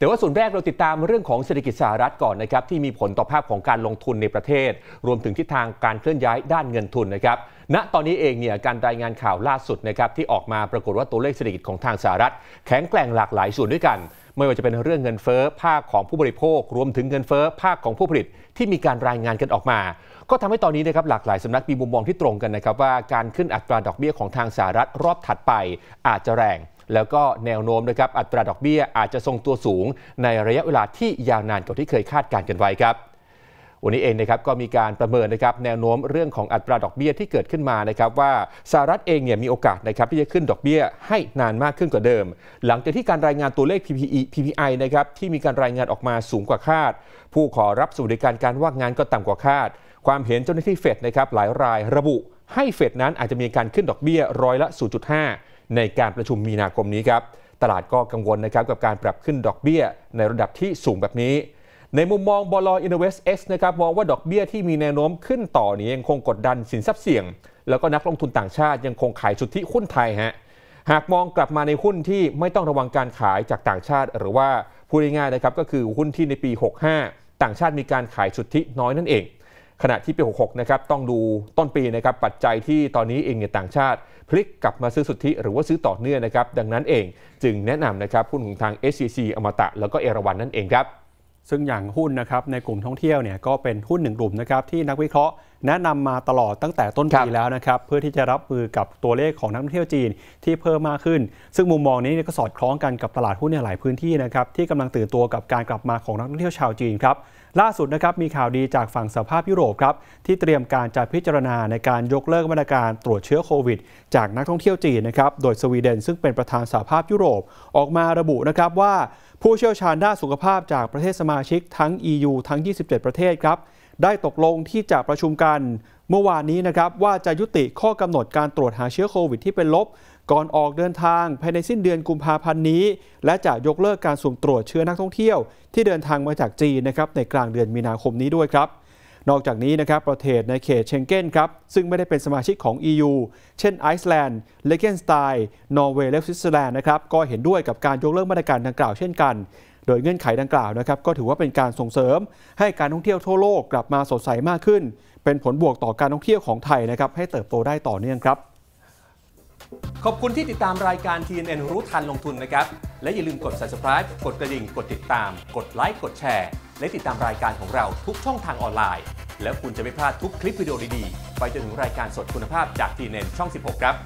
แต่ว่าส่วนแรกเราติดตามเรื่องของเศรษฐกิจสหรัฐก่อนนะครับที่มีผลต่อภาพของการลงทุนในประเทศ รวมถึงทิศทางการเคลื่อนย้ายด้านเงินทุนนะครับ ณตอนนี้เองเนี่ยการรายงานข่าวล่าสุดนะครับที่ออกมาปรากฏว่าตัวเลขเศรษฐกิจของทางสหรัฐแข็งแกร่งหลากหลายส่วนด้วยกัน ไม่ว่าจะเป็นเรื่องเงินเฟ้อภาคของผู้บริโภค รวมถึงเงินเฟ้อภาคของผู้ผลิตที่มีการรายงานกันออกมา ก็ทำให้ตอนนี้นะครับหลากหลายสำนักมีมุมมองที่ตรงกันนะครับว่าการขึ้นอัตราดอกเบี้ยของทางสหรัฐรอบถัดไปอาจจะแรงแล้วก็แนวโน้มนะครับอัตราดอกเบี้ยอาจจะทรงตัวสูง ในระยะเวลาที่ยาวนานกว่าที่เคยคาดการณ์กันไว้ครับ วันนี้เองนะครับก็มีการประเมินนะครับแนวโน้มเรื่องของอัตราดอกเบี้ยที่เกิดขึ้นมานะครับว่าสหรัฐเองเนี่ยมีโอกาสนะครับ ที่จะขึ้นดอกเบี้ยให้นานมากขึ้นกว่าเดิม หลังจากที่การรายงานตัวเลข PPE PPI นะครับที่มีการรายงานออกมาสูงกว่าคาด ผู้ขอรับสวัสดิการการว่างงานก็ต่ำกว่าคาด ความเห็นเจ้าหน้าที่เฟดนะครับหลายรายระบุ ให้เฟดนั้นอาจจะมีการขึ้นดอกเบี้ยร้อยละ 0.5ในการประชุมมีนาคมนี้ครับ ตลาดก็กังวลนะครับกับการปรับขึ้นดอกเบี้ย ในระดับที่สูงแบบนี้ ในมุมมองบลอ Innovest X นะครับมองว่าดอกเบี้ยที่มีแนวโน้มขึ้นต่อนี้ยังคงกดดันสินทรัพย์เสี่ยงแล้วก็นักลงทุนต่างชาติยังคงขายสุทธิหุ้นไทยฮะหากมองกลับมาในหุ้นที่ไม่ต้องระวังการขายจากต่างชาติหรือว่าพูดง่ายๆนะครับก็คือหุ้นที่ในปี65 ต่างชาติมีการขายสุทธิน้อยนั่นเองขณะที่ปี66นะครับต้องดูต้นปีนะครับปัจจัยที่ตอนนี้เองเนี่ยต่างชาติ พลิกกลับมาซื้อสุทธิ หรือว่าซื้อต่อเนื่องนะครับดังนั้นเอง จึงแนะนำนะครับหุ้นของทาง SCC อมตะ แล้วก็เอราวันนั่นเองครับซึ่งอย่างหุ้นนะครับในกลุ่มท่องเที่ยวเนี่ยก็เป็นหุ้นหนึ่งกลุ่มนะครับที่นักวิเคราะห์แนะนำมาตลอดตั้งแต่ต้นปีแล้วนะครับ เพื่อที่จะรับมือกับตัวเลขของนักท่องเที่ยวจีน ที่เพิ่มมากขึ้น ซึ่งมุมมองนี้ก็สอดคล้องกันกับตลาดหุ้นในหลายพื้นที่นะครับที่กำลังตื่นตัวกับการกลับมาของนักท่องเที่ยวชาวจีนครับ ล่าสุดนะครับมีข่าวดีจากฝั่งสภาพยุโรปครับ ที่เตรียมการจะพิจารณา ในการยกเลิกมาตรการตรวจเชื้อโควิด จากนักท่องเที่ยวจีนนะครับ โดยสวีเดนซึ่งเป็นประธานสภาพยุโรปออกมาระบุนะครับว่าผู้เชี่ยวชาญด้านสุขภาพจากประเทศสมาชิกทั้ง EU ทั้ง 27 ประเทศครับได้ตกลงที่จะประชุมกัน เมื่อวานนี้นะครับว่าจะยุติข้อกำหนดการตรวจหาเชื้อโควิดที่เป็นลบ ก่อนออกเดินทางภายในสิ้นเดือนกุมภาพันธ์นี้ และจะยกเลิกการสุ่มตรวจเชื้อนักท่องเที่ยว ที่เดินทางมาจากจีนนะครับในกลางเดือนมีนาคมนี้ด้วยครับนอกจากนี้นะครับประเทศในเขตเชงเก้นครับซึ่งไม่ได้เป็นสมาชิกของ EU เช่นไอซ์แลนด์เลเกนสไตน์นอร์เวย์และสวิตเซอร์แลนด์นะครับก็เห็นด้วยกับการยกเลิกมาตรการดังกล่าว เช่นกันดยเงื่อนไขดังกล่าวนะครับก็ถือว่าเป็นการส่งเสริมให้การท่องเที่ยวทั่วโลกกลับมาสดใสมากขึ้น เป็นผลบวกต่อการท่องเที่ยวของไทยนะครับให้เติบโตได้ต่อเนื่องครับ ขอบคุณที่ติดตามรายการ TNN รู้ทันลงทุนนะครับและอย่าลืมกด subscribe กดกระดิ่ง กดติดตาม กดไลค์กดแชร์ และติดตามรายการของเราทุกช่องทางออนไลน์ แล้วคุณจะไม่พลาดทุกคลิปวิดีโอดีๆไปจนถึงรายการสดคุณภาพจาก TNN ช่อง 16 ครับ